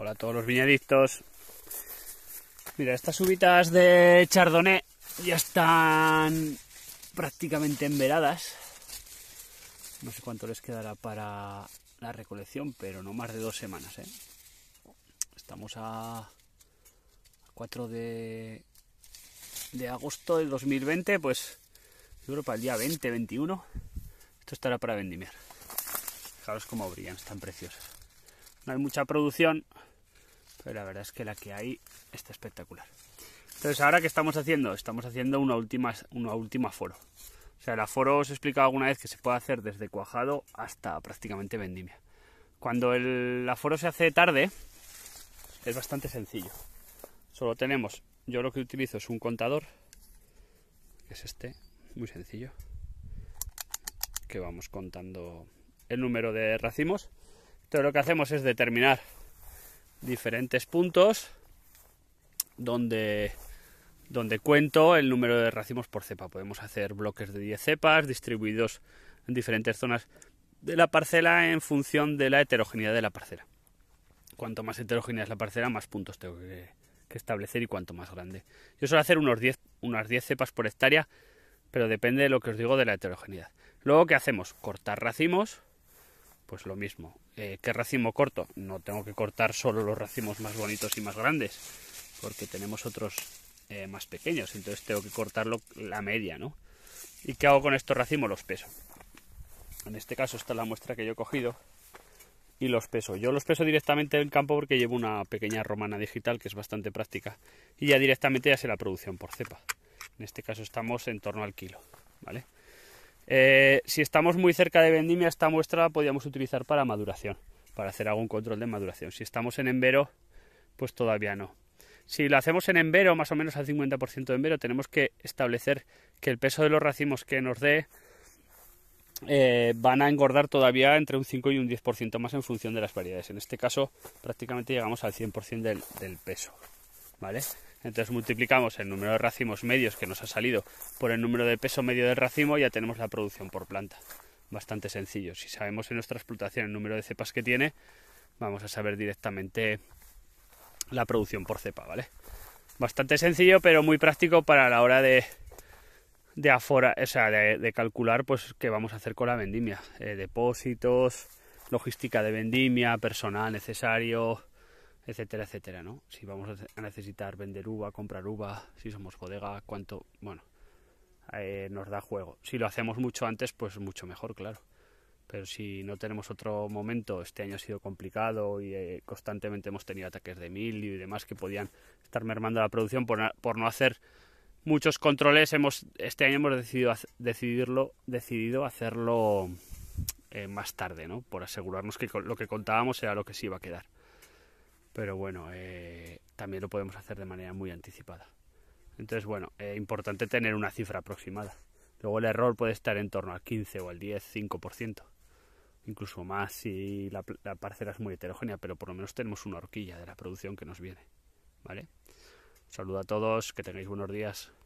Hola a todos los viñadictos. Mira, estas uvitas de chardonnay ya están prácticamente enveradas. No sé cuánto les quedará para la recolección, pero no más de dos semanas. ¿eh? Estamos a 4 de, de agosto del 2020, pues yo creo para el día 20, 21, esto estará para vendimiar. Fijaros cómo brillan, están preciosas. No hay mucha producción, pero la verdad es que la que hay está espectacular. Entonces, ¿ahora qué estamos haciendo? Estamos haciendo una última, una última foro. O sea, el aforo os he explicado alguna vez que se puede hacer desde cuajado hasta prácticamente vendimia. Cuando el aforo se hace tarde, es bastante sencillo. Solo tenemos, yo lo que utilizo es un contador, que es este, muy sencillo, que vamos contando el número de racimos. Entonces lo que hacemos es determinar diferentes puntos donde, donde cuento el número de racimos por cepa. Podemos hacer bloques de 10 cepas distribuidos en diferentes zonas de la parcela en función de la heterogeneidad de la parcela. Cuanto más heterogénea es la parcela, más puntos tengo que, establecer y cuanto más grande. Yo suelo hacer unos unas 10 cepas por hectárea, pero depende de lo que os digo de la heterogeneidad. Luego, ¿qué hacemos? Cortar racimos pues lo mismo. Eh, ¿Qué racimo corto? No tengo que cortar solo los racimos más bonitos y más grandes, porque tenemos otros eh, más pequeños, entonces tengo que cortarlo la media, ¿no? ¿Y qué hago con estos racimos? Los peso. En este caso está la muestra que yo he cogido y los peso. Yo los peso directamente en campo porque llevo una pequeña romana digital que es bastante práctica y ya directamente ya sé la producción por cepa. En este caso estamos en torno al kilo, ¿vale? Eh, si estamos muy cerca de vendimia, esta muestra la podíamos utilizar para maduración, para hacer algún control de maduración. Si estamos en envero, pues todavía no. Si lo hacemos en envero, más o menos al 50% de envero, tenemos que establecer que el peso de los racimos que nos dé eh, van a engordar todavía entre un 5 y un 10% más en función de las variedades. En este caso, prácticamente llegamos al 100% del, del peso. ¿Vale? Entonces multiplicamos el número de racimos medios que nos ha salido por el número de peso medio del racimo y ya tenemos la producción por planta. Bastante sencillo. Si sabemos en nuestra explotación el número de cepas que tiene, vamos a saber directamente la producción por cepa, ¿vale? Bastante sencillo, pero muy práctico para la hora de, de afora, o de, calcular pues qué vamos a hacer con la vendimia, eh, depósitos, logística de vendimia, personal necesario, etcétera, etcétera, ¿no? Si vamos a necesitar vender uva, comprar uva, si somos bodega, cuánto, bueno, eh, nos da juego. Si lo hacemos mucho antes, pues mucho mejor, claro. Pero si no tenemos otro momento, este año ha sido complicado y eh, constantemente hemos tenido ataques de mil y demás que podían estar mermando la producción por, por no hacer muchos controles. Hemos, este año hemos decidido, decidirlo, decidido hacerlo eh, más tarde, ¿no? Por asegurarnos que lo que contábamos era lo que se iba a quedar pero bueno, eh, también lo podemos hacer de manera muy anticipada. Entonces, bueno, es eh, importante tener una cifra aproximada. Luego el error puede estar en torno al 15 o al 10, 5%. Incluso más si la, la parcela es muy heterogénea, pero por lo menos tenemos una horquilla de la producción que nos viene. ¿Vale? Saludo a todos, que tengáis buenos días.